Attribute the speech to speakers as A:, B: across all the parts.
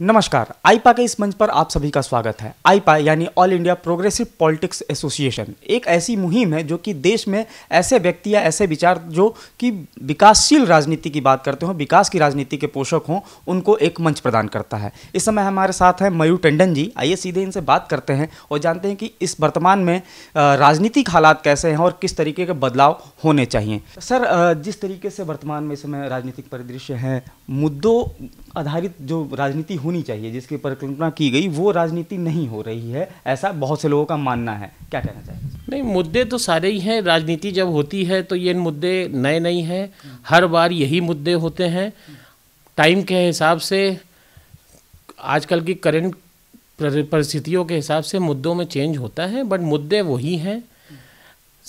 A: नमस्कार आईपा के इस मंच पर आप सभी का स्वागत है आईपा यानी all India progressive politics association एक ऐसी मुहिम है जो कि देश में ऐसे व्यक्ति या ऐसे विचार जो कि विकासशील राजनीति की बात करते हों विकास की राजनीति के पोषक हों उनको एक मंच प्रदान करता है इस समय हमारे साथ हैं मयूर टंडन जी आइए सीधे इनसे बात करते हैं और जानते हैं कि इस वर्तमान में राजनीतिक हालात कैसे हैं और किस तरीके के बदलाव होने चाहिए सर जिस तरीके से वर्तमान में इस समय राजनीतिक परिदृश्य है मुद्दों आधारित जो राजनीति होनी चाहिए जिसकी परिकल्पना की गई वो राजनीति नहीं हो रही है ऐसा बहुत से लोगों का मानना है क्या कहना चाहिए
B: नहीं मुद्दे तो सारे ही हैं राजनीति जब होती है तो ये मुद्दे नए नहीं हैं हर बार यही मुद्दे होते हैं टाइम के हिसाब से आजकल की करंट परिस्थितियों के हिसाब से मुद्दों में चेंज होता है बट मुद्दे वही हैं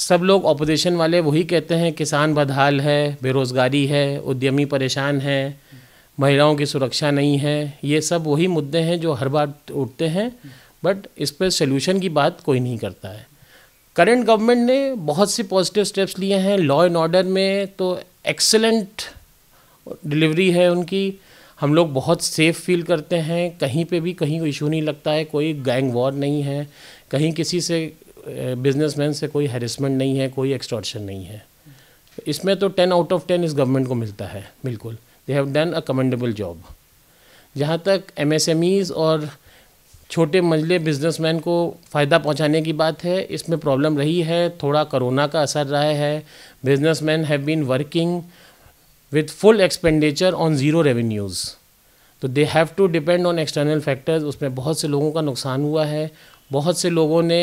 B: सब लोग ऑपोजिशन वाले वही कहते हैं किसान बदहाल है बेरोज़गारी है उद्यमी परेशान है महिलाओं की सुरक्षा नहीं है ये सब वही मुद्दे हैं जो हर बार उठते हैं बट इस पर सोल्यूशन की बात कोई नहीं करता है करंट गवर्नमेंट ने बहुत से पॉजिटिव स्टेप्स लिए हैं लॉ एंड ऑर्डर में तो एक्सेलेंट डिलीवरी है उनकी हम लोग बहुत सेफ़ फील करते हैं कहीं पे भी कहीं कोई इशू नहीं लगता है कोई गैंग वॉर नहीं है कहीं किसी से बिजनेसमैन से कोई हेरसमेंट नहीं है कोई एक्सटॉर्शन नहीं है इसमें तो टेन आउट ऑफ टेन इस गवर्नमेंट को मिलता है बिल्कुल they have done a commendable job जहाँ तक एम एम एस ईज और छोटे मंझले बिजनेसमैन को फ़ायदा पहुँचाने की बात है इसमें प्रॉब्लम रही है थोड़ा कोरोना का असर रहा है businessman have been working with full expenditure on zero revenues तो they have to depend on external factors उसमें बहुत से लोगों का नुकसान हुआ है बहुत से लोगों ने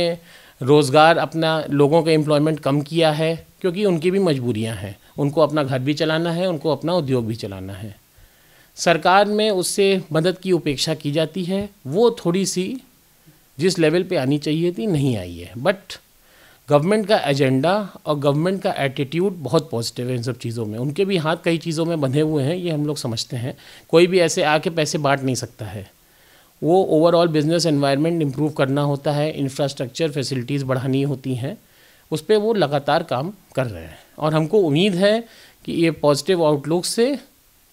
B: रोज़गार अपना लोगों का एम्प्लॉयमेंट कम किया है क्योंकि उनकी भी मजबूरियां हैं उनको अपना घर भी चलाना है उनको अपना उद्योग भी चलाना है सरकार में उससे मदद की उपेक्षा की जाती है वो थोड़ी सी जिस लेवल पे आनी चाहिए थी नहीं आई है बट गवर्नमेंट का एजेंडा और गवर्नमेंट का एटीट्यूड बहुत पॉजिटिव है इन सब चीज़ों में उनके भी हाथ कई चीज़ों में बंधे हुए हैं ये हम लोग समझते हैं कोई भी ऐसे आके पैसे बांट नहीं सकता है वो ओवरऑल बिजनेस एनवायरनमेंट इम्प्रूव करना होता है इंफ्रास्ट्रक्चर फैसिलिटीज़ बढ़ानी होती हैं उस पर वो लगातार काम कर रहे हैं और हमको उम्मीद है कि ये पॉजिटिव आउटलुक से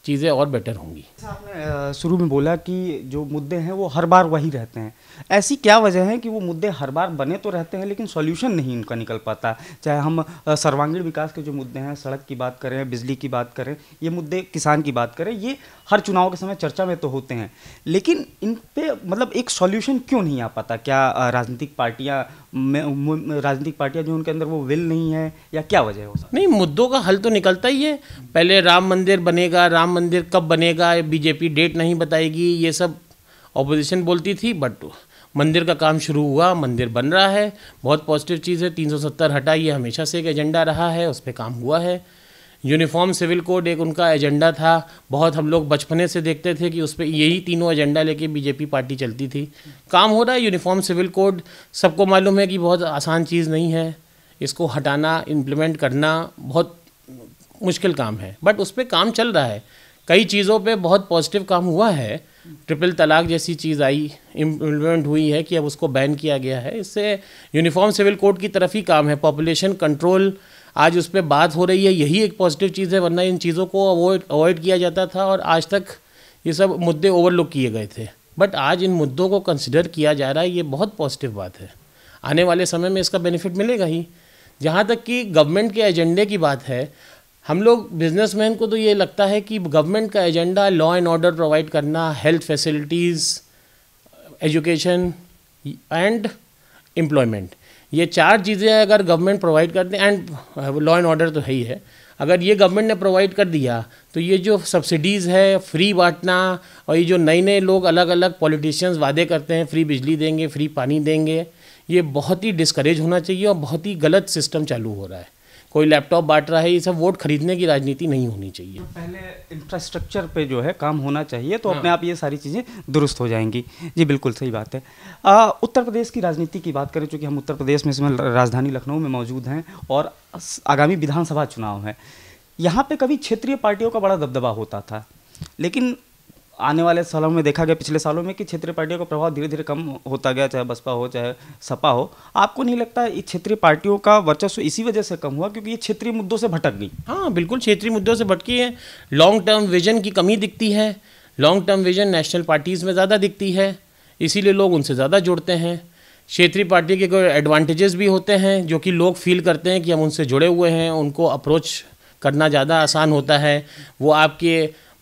B: चीज़ें और बेटर होंगी
A: अच्छा, शुरू में बोला कि जो मुद्दे हैं वो हर बार वही रहते हैं ऐसी क्या वजह है कि वो मुद्दे हर बार बने तो रहते हैं लेकिन सॉल्यूशन नहीं उनका निकल पाता चाहे हम सर्वांगीण विकास के जो मुद्दे हैं सड़क की बात करें बिजली की बात करें ये मुद्दे किसान की बात करें ये हर चुनाव के समय चर्चा में तो होते हैं लेकिन इन पर मतलब एक सॉल्यूशन क्यों नहीं आ पाता क्या राजनीतिक पार्टियाँ राजनीतिक
B: पार्टियाँ जो उनके अंदर वो विल नहीं है या क्या वजह है नहीं मुद्दों का हल तो निकलता ही है पहले राम मंदिर बनेगा राम राम मंदिर कब बनेगा बीजेपी डेट नहीं बताएगी ये सब ऑपोजिशन बोलती थी बट मंदिर का काम शुरू हुआ मंदिर बन रहा है बहुत पॉजिटिव चीज़ है 370 हटा ये हमेशा से एक एजेंडा रहा है उस पर काम हुआ है यूनिफॉर्म सिविल कोड एक उनका एजेंडा था बहुत हम लोग बचपने से देखते थे कि उस पर यही तीनों एजेंडा लेके बीजेपी पार्टी चलती थी काम हो रहा है यूनिफॉर्म सिविल कोड सबको मालूम है कि बहुत आसान चीज़ नहीं है इसको हटाना इम्प्लीमेंट करना बहुत मुश्किल काम है बट उस पर काम चल रहा है कई चीज़ों पे बहुत पॉजिटिव काम हुआ है ट्रिपल तलाक जैसी चीज़ आई इम्प्लीमेंट हुई है कि अब उसको बैन किया गया है इससे यूनिफॉर्म सिविल कोड की तरफ ही काम है पॉपुलेशन कंट्रोल आज उस पर बात हो रही है यही एक पॉजिटिव चीज़ है वरना इन चीज़ों को अवॉइड अवॉइड किया जाता था और आज तक ये सब मुद्दे ओवरलुक किए गए थे बट आज इन मुद्दों को कंसिडर किया जा रहा है ये बहुत पॉजिटिव बात है आने वाले समय में इसका बेनिफिट मिलेगा ही जहाँ तक कि गवर्नमेंट के एजेंडे की बात है हम लोग बिजनेसमैन को तो ये लगता है कि गवर्नमेंट का agenda law and order provide करना health facilities education and employment ये चार चीज़ें अगर गवर्नमेंट प्रोवाइड कर हैं एंड लॉ एंड ऑर्डर तो है ही है अगर ये गवर्नमेंट ने प्रोवाइड कर दिया तो ये जो सब्सिडीज़ है फ्री बांटना और ये जो नए नए लोग अलग अलग पॉलिटिशियंस वादे करते हैं फ्री बिजली देंगे फ्री पानी देंगे ये बहुत ही डिस्करेज होना चाहिए और बहुत ही गलत सिस्टम चालू हो रहा है कोई लैपटॉप बांट रहा है ये सब वोट खरीदने की राजनीति नहीं होनी चाहिए तो पहले इंफ्रास्ट्रक्चर पे जो है काम होना चाहिए तो हाँ। अपने आप ये सारी चीज़ें दुरुस्त हो जाएंगी
A: जी बिल्कुल सही बात है आ, उत्तर प्रदेश की राजनीति की बात करें चूँकि हम उत्तर प्रदेश में इसमें राजधानी लखनऊ में मौजूद हैं और आगामी विधानसभा चुनाव है यहाँ पर कभी क्षेत्रीय पार्टियों का बड़ा दबदबा होता था लेकिन आने वाले सालों में देखा गया पिछले सालों में कि क्षेत्रीय पार्टियों का प्रभाव धीरे धीरे कम होता गया चाहे बसपा हो चाहे सपा हो आपको नहीं लगता है क्षेत्रीय
B: पार्टियों का वर्चस्व इसी वजह से कम हुआ क्योंकि ये क्षेत्रीय मुद्दों से भटक गई हाँ बिल्कुल क्षेत्रीय मुद्दों से भटकी है लॉन्ग टर्म विजन की कमी दिखती है long term vision national parties में ज़्यादा दिखती है इसीलिए लोग उनसे ज़्यादा जुड़ते हैं क्षेत्रीय पार्टी के कोई एडवांटेजेस भी होते हैं जो कि लोग फील करते हैं कि हम उनसे जुड़े हुए हैं उनको अप्रोच करना ज़्यादा आसान होता है वो आपके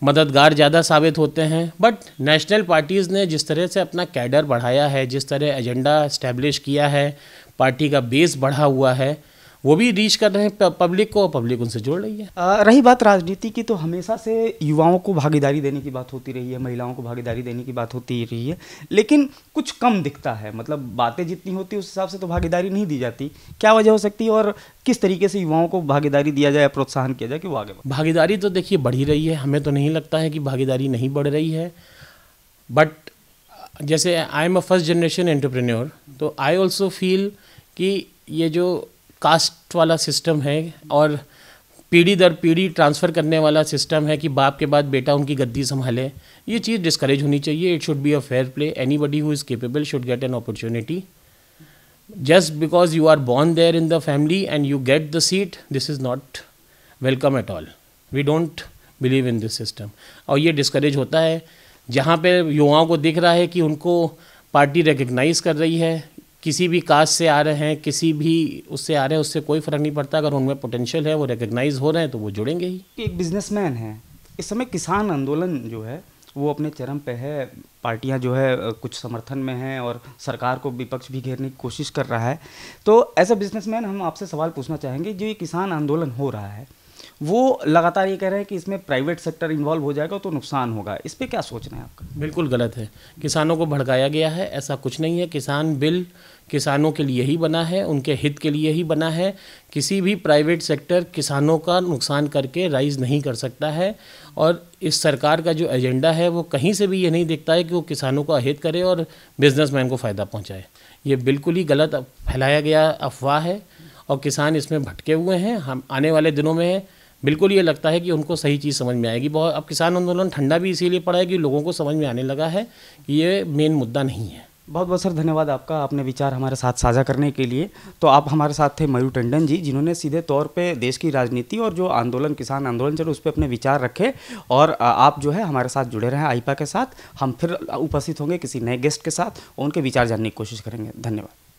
B: मददगार ज़्यादा साबित होते हैं बट नेशनल पार्टीज़ ने जिस तरह से अपना कैडर बढ़ाया है जिस तरह एजेंडा इस्टेब्लिश किया है पार्टी का बेस बढ़ा हुआ है वो भी रीच कर रहे हैं पब्लिक को और पब्लिक उनसे जोड़ रही है
A: आ, रही बात राजनीति की तो हमेशा से युवाओं को भागीदारी देने की बात होती रही है महिलाओं को भागीदारी देने की बात होती रही है लेकिन कुछ कम दिखता है मतलब बातें जितनी होती है उस हिसाब से तो भागीदारी नहीं दी जाती
B: क्या वजह हो सकती है और किस तरीके से युवाओं को भागीदारी दिया जाए प्रोत्साहन किया जाए कि वो आगे भागीदारी तो देखिए बढ़ी रही है हमें तो नहीं लगता है कि भागीदारी नहीं बढ़ रही है बट जैसे I am a first generation entrepreneur तो आई ऑल्सो फील कि ये जो कास्ट वाला सिस्टम है और पीढ़ी दर पीढ़ी ट्रांसफ़र करने वाला सिस्टम है कि बाप के बाद बेटा उनकी गद्दी संभाले ये चीज़ डिस्करेज होनी चाहिए it should be a fair play anybody who is capable should get an opportunity just because you are born there in the family and you get the seat this is not welcome at all we don't believe in this system और ये discourage होता है जहाँ पे युवाओं को दिख रहा है कि उनको पार्टी रिकग्नाइज कर रही है किसी भी कास्ट से आ रहे हैं किसी भी उससे आ रहे हैं उससे कोई फ़र्क नहीं पड़ता अगर उनमें पोटेंशियल है वो रिकग्नाइज हो रहे हैं तो वो जुड़ेंगे ही
A: एक बिजनेसमैन है इस समय किसान आंदोलन जो है वो अपने चरम पे है
B: पार्टियां जो है
A: कुछ समर्थन में हैं और सरकार को विपक्ष भी घेरने की कोशिश कर रहा है तो एज अ बिजनेसमैन हम आपसे सवाल पूछना चाहेंगे जो ये किसान आंदोलन हो रहा है वो लगातार ये कह रहे हैं कि
B: इसमें प्राइवेट सेक्टर इन्वॉल्व हो जाएगा तो नुकसान होगा इस पर क्या सोच रहे हैं आपका बिल्कुल गलत है किसानों को भड़काया गया है ऐसा कुछ नहीं है किसान बिल किसानों के लिए ही बना है उनके हित के लिए ही बना है किसी भी प्राइवेट सेक्टर किसानों का नुकसान करके राइज नहीं कर सकता है और इस सरकार का जो एजेंडा है वो कहीं से भी ये नहीं देखता है कि वो किसानों का हित करे और बिजनेसमैन को फ़ायदा पहुंचाए ये बिल्कुल ही गलत फैलाया गया अफवाह है और किसान इसमें भटके हुए हैं हम आने वाले दिनों में बिल्कुल ये लगता है कि उनको सही चीज़ समझ में आएगी बहुत अब किसान आंदोलन ठंडा भी इसीलिए पड़ा है कि लोगों को समझ में आने लगा है कि ये मेन मुद्दा नहीं है बहुत बहुत सर धन्यवाद आपका आपने विचार हमारे साथ साझा करने के लिए तो आप हमारे
A: साथ थे मयूर टंडन जी जिन्होंने सीधे तौर पे देश की राजनीति और जो आंदोलन किसान आंदोलन चल उस पर अपने विचार रखे और आप जो है हमारे साथ जुड़े रहें आईपा के साथ हम फिर उपस्थित होंगे किसी नए गेस्ट के साथ उनके विचार जानने की कोशिश करेंगे धन्यवाद